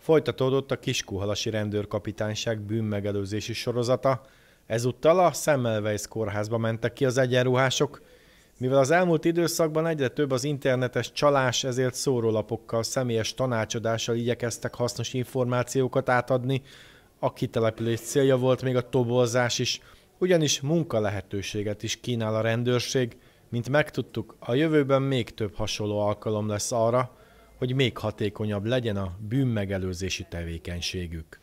Folytatódott a Kiskuhalasi Rendőrkapitányság bűnmegelőzési sorozata. Ezúttal a Semmelweis kórházba mentek ki az egyenruhások. Mivel az elmúlt időszakban egyre több az internetes csalás, ezért szórólapokkal, személyes tanácsadással igyekeztek hasznos információkat átadni. A kitelepülés célja volt még a tobozás is, ugyanis munkalehetőséget is kínál a rendőrség. Mint megtudtuk, a jövőben még több hasonló alkalom lesz arra, hogy még hatékonyabb legyen a bűnmegelőzési tevékenységük.